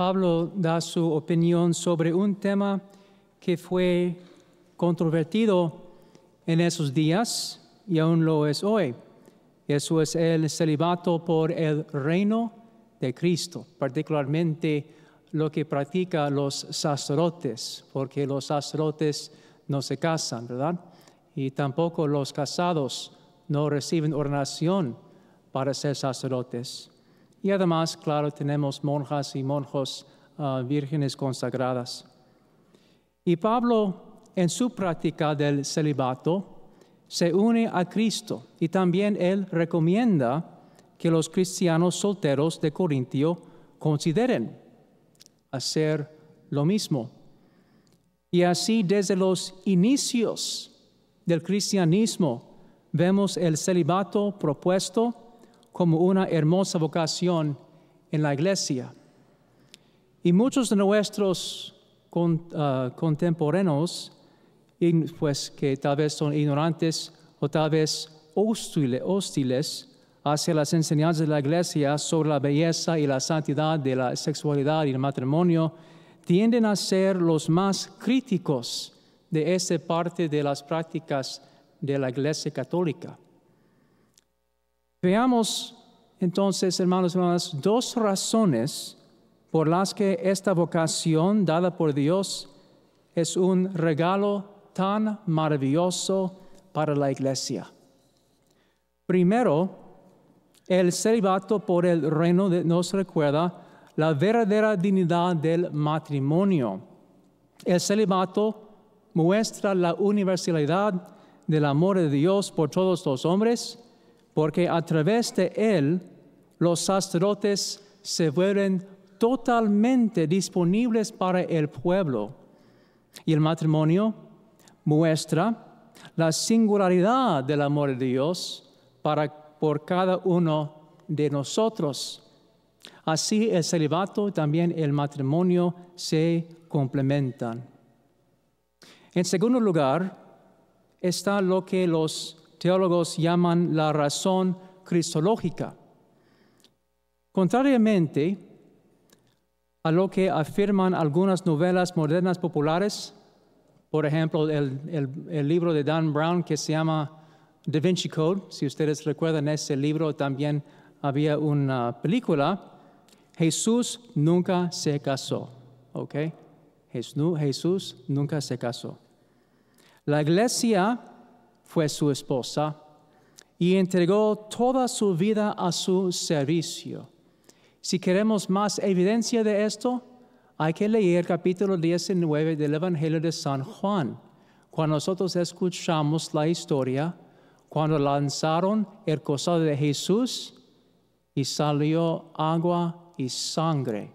Pablo da su opinión sobre un tema que fue controvertido en esos días y aún lo es hoy. Eso es el celibato por el reino de Cristo, particularmente lo que practican los sacerdotes, porque los sacerdotes no se casan, ¿verdad? Y tampoco los casados no reciben ordenación para ser sacerdotes. Y además, claro, tenemos monjas y monjos ah, vírgenes consagradas. Y Pablo, en su práctica del celibato, se une a Cristo y también él recomienda que los cristianos solteros de Corintio consideren hacer lo mismo. Y así desde los inicios del cristianismo vemos el celibato propuesto como una hermosa vocación en la iglesia. Y muchos de nuestros ah, contemporáneos, pues que tal vez son ignorantes o tal vez hostiles hacia las enseñanzas de la iglesia sobre la belleza y la santidad de la sexualidad y el matrimonio, tienden a ser los más críticos de esta parte de las prácticas de la iglesia católica. Veamos entonces, hermanos y hermanas, dos razones por las que esta vocación dada por Dios es un regalo tan maravilloso para la iglesia. Primero, el celibato por el reino de, nos recuerda la verdadera dignidad del matrimonio. El celibato muestra la universalidad del amor de Dios por todos los hombres porque a través de él los sacerdotes se vuelven totalmente disponibles para el pueblo. Y el matrimonio muestra la singularidad del amor de Dios para, por cada uno de nosotros. Así el celibato, también el matrimonio se complementan. En segundo lugar, está lo que los teólogos llaman la razón cristológica. Contrariamente a lo que afirman algunas novelas modernas populares, por ejemplo, el, libro de Dan Brown que se llama Da Vinci Code, si ustedes recuerdan ese libro, también había una película, Jesús nunca se casó, ¿ok? Jesús nunca se casó. La iglesia fue su esposa y entregó toda su vida a su servicio. Si queremos más evidencia de esto, hay que leer capítulo 19 del Evangelio de San Juan, cuando nosotros escuchamos la historia, cuando lanzaron el costado de Jesús y salió agua y sangre.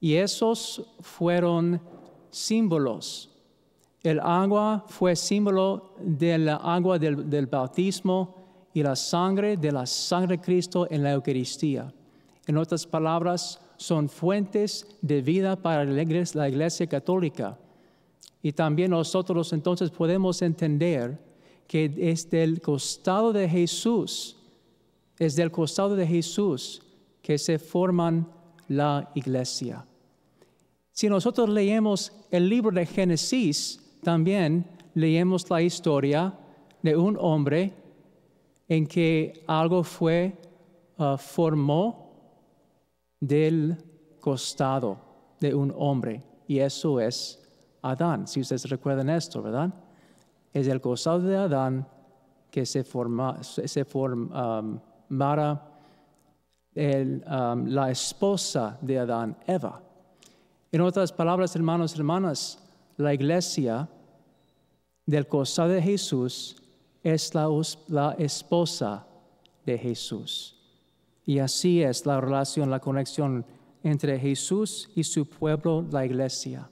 Y esos fueron símbolos el agua fue símbolo del agua del, bautismo y la sangre de la sangre de Cristo en la Eucaristía. En otras palabras, son fuentes de vida para la iglesia, la iglesia católica. Y también nosotros entonces podemos entender que es del costado de Jesús, es del costado de Jesús que se forman la iglesia. Si nosotros leemos el libro de Génesis, también leemos la historia de un hombre en que algo fue formado uh, formó del costado de un hombre y eso es Adán. Si ustedes recuerdan esto, ¿verdad? Es el costado de Adán que se, forma, se formara um, um, la esposa de Adán, Eva. En otras palabras, hermanos y hermanas, la iglesia del costado de Jesús es la, la esposa de Jesús. Y así es la relación, la conexión entre Jesús y su pueblo, la iglesia.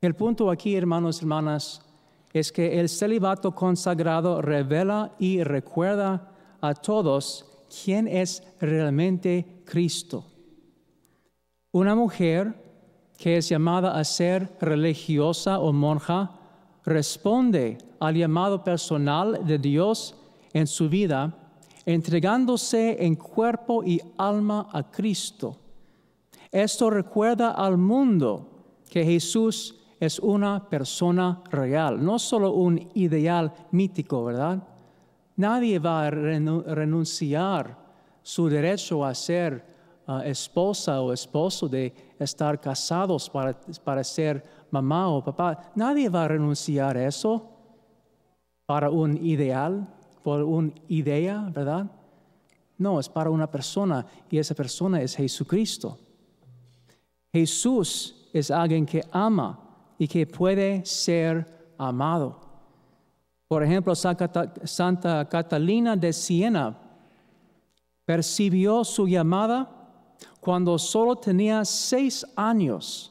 El punto aquí, hermanos, y hermanas, es que el celibato consagrado revela y recuerda a todos quién es realmente Cristo. Una mujer que es llamada a ser religiosa o monja responde al llamado personal de Dios en su vida, entregándose en cuerpo y alma a Cristo. Esto recuerda al mundo que Jesús es una persona real, no solo un ideal mítico, ¿verdad? Nadie va a renunciar su derecho a ser ah, esposa o esposo, de estar casados para, para ser mamá o papá, nadie va a renunciar a eso para un ideal, por una idea, ¿verdad? No, es para una persona y esa persona es Jesucristo. Jesús es alguien que ama y que puede ser amado. Por ejemplo, Santa Catalina de Siena percibió su llamada cuando solo tenía seis años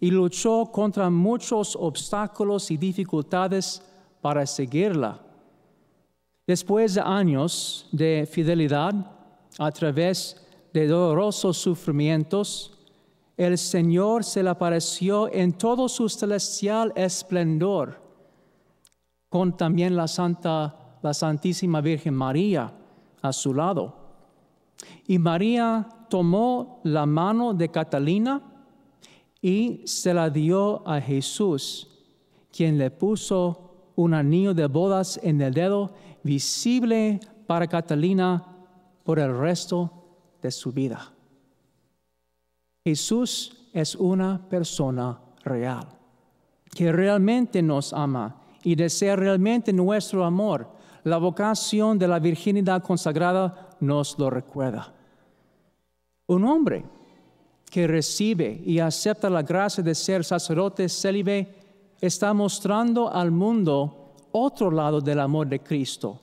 y luchó contra muchos obstáculos y dificultades para seguirla. Después de años de fidelidad a través de dolorosos sufrimientos, el Señor se le apareció en todo su celestial esplendor, con también la Santa, la Santísima Virgen María a su lado. Y María tomó la mano de Catalina y se la dio a Jesús, quien le puso un anillo de bodas en el dedo visible para Catalina por el resto de su vida. Jesús es una persona real, que realmente nos ama y desea realmente nuestro amor. La vocación de la virginidad consagrada nos lo recuerda. Un hombre que recibe y acepta la gracia de ser sacerdote célibe está mostrando al mundo otro lado del amor de Cristo,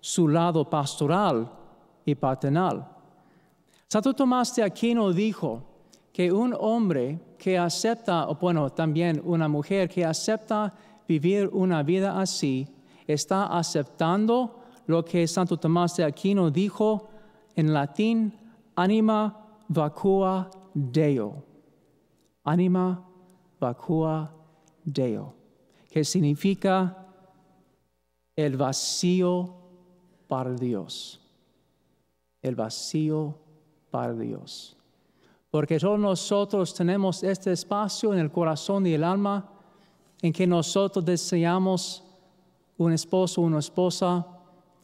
su lado pastoral y paternal. Santo Tomás de Aquino dijo que un hombre que acepta, o bueno, también una mujer que acepta vivir una vida así, está aceptando lo que Santo Tomás de Aquino dijo en latín, anima vacua Deo. Anima vacua Deo, que significa el vacío para Dios. El vacío para Dios. Porque todos nosotros tenemos este espacio en el corazón y el alma en que nosotros deseamos un esposo, una esposa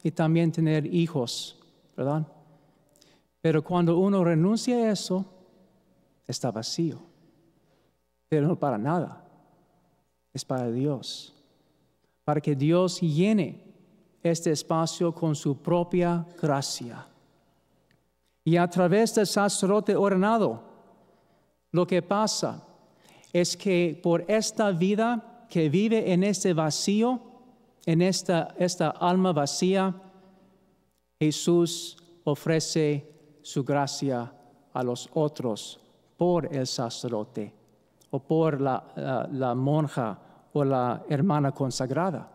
y también tener hijos, ¿verdad? Pero cuando uno renuncia a eso, está vacío, pero no para nada, es para Dios, para que Dios llene este espacio con su propia gracia. Y a través del sacerdote ordenado, lo que pasa es que por esta vida que vive en este vacío, en esta, esta alma vacía, Jesús ofrece su gracia a los otros por el sacerdote o por eh, la, monja o la hermana consagrada.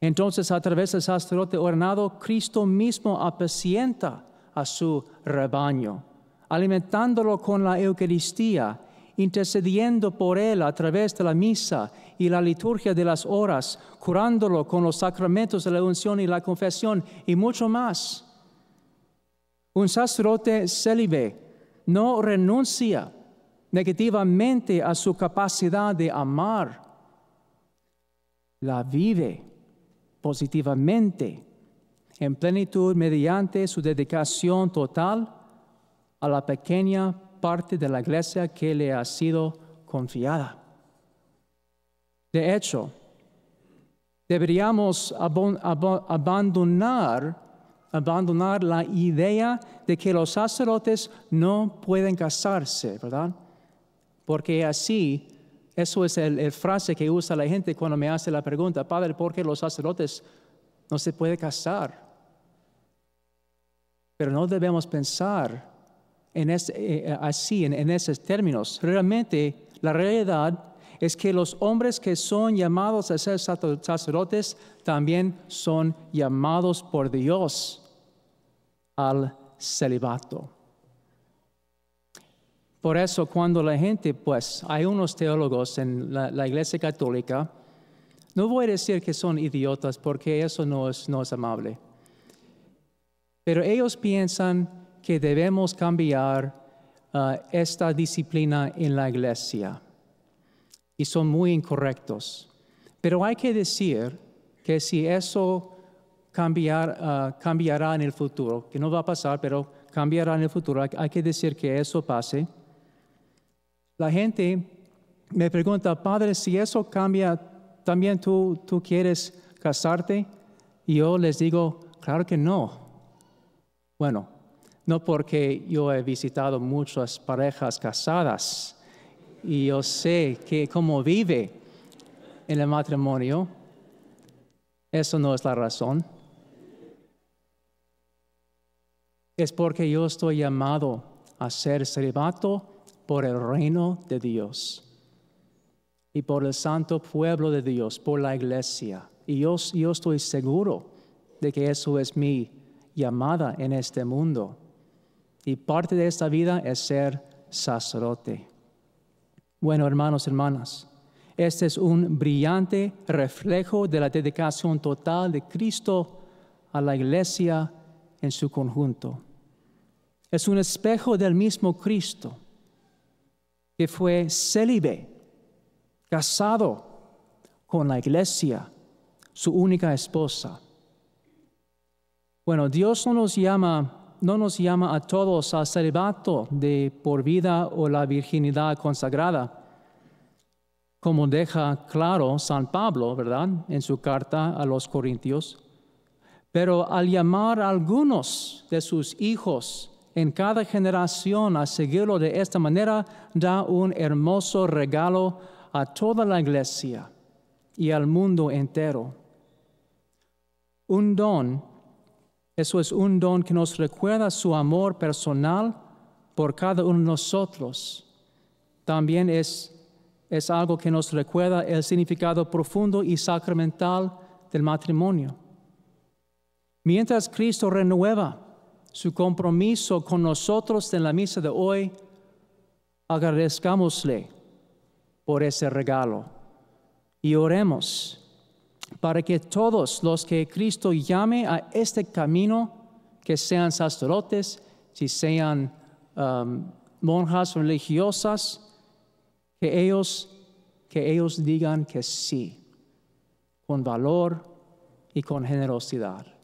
Entonces, a través del sacerdote ordenado, Cristo mismo apacienta a su rebaño, alimentándolo con la Eucaristía, intercediendo por él a través de la misa y la liturgia de las horas, curándolo con los sacramentos de la unción y la confesión y mucho más. Un sacerdote célibe no renuncia negativamente a su capacidad de amar, la vive positivamente en plenitud mediante su dedicación total a la pequeña parte de la iglesia que le ha sido confiada. De hecho, deberíamos abandonar abandonar la idea de que los sacerdotes no pueden casarse, ¿verdad? Porque así, eso es el, frase que usa la gente cuando me hace la pregunta, Padre, ¿por qué los sacerdotes no se pueden casar? Pero no debemos pensar en eh, eh, así, en, en esos términos. Realmente, la realidad es que los hombres que son llamados a ser sacerdotes también son llamados por Dios al celibato. Por eso cuando la gente, pues hay unos teólogos en la, Iglesia Católica, no voy a decir que son idiotas porque eso no es, no es amable, pero ellos piensan que debemos cambiar ah, esta disciplina en la iglesia y son muy incorrectos. Pero hay que decir que si eso cambiar, ah, cambiará en el futuro, que no va a pasar, pero cambiará en el futuro. Hay, que decir que eso pase. La gente me pregunta, Padre, si eso cambia, ¿también tú, tú quieres casarte? Y yo les digo, claro que no. Bueno, no porque yo he visitado muchas parejas casadas y yo sé que como vive en el matrimonio. Eso no es la razón. es porque yo estoy llamado a ser celibato por el reino de Dios y por el santo pueblo de Dios, por la iglesia. Y yo, estoy seguro de que eso es mi llamada en este mundo. Y parte de esta vida es ser sacerdote. Bueno, hermanos, y hermanas, este es un brillante reflejo de la dedicación total de Cristo a la iglesia en su conjunto es un espejo del mismo Cristo, que fue célibe, casado con la iglesia, su única esposa. Bueno, Dios no nos llama, no nos llama a todos al celibato de por vida o la virginidad consagrada, como deja claro San Pablo, ¿verdad?, en su carta a los Corintios. Pero al llamar a algunos de sus hijos en cada generación a seguirlo de esta manera da un hermoso regalo a toda la iglesia y al mundo entero. Un don, eso es un don que nos recuerda su amor personal por cada uno de nosotros. También es, es algo que nos recuerda el significado profundo y sacramental del matrimonio. Mientras Cristo renueva, su compromiso con nosotros en la misa de hoy, agradezcámosle por ese regalo y oremos para que todos los que Cristo llame a este camino, que sean sacerdotes, si sean um, monjas religiosas, que ellos, que ellos digan que sí, con valor y con generosidad.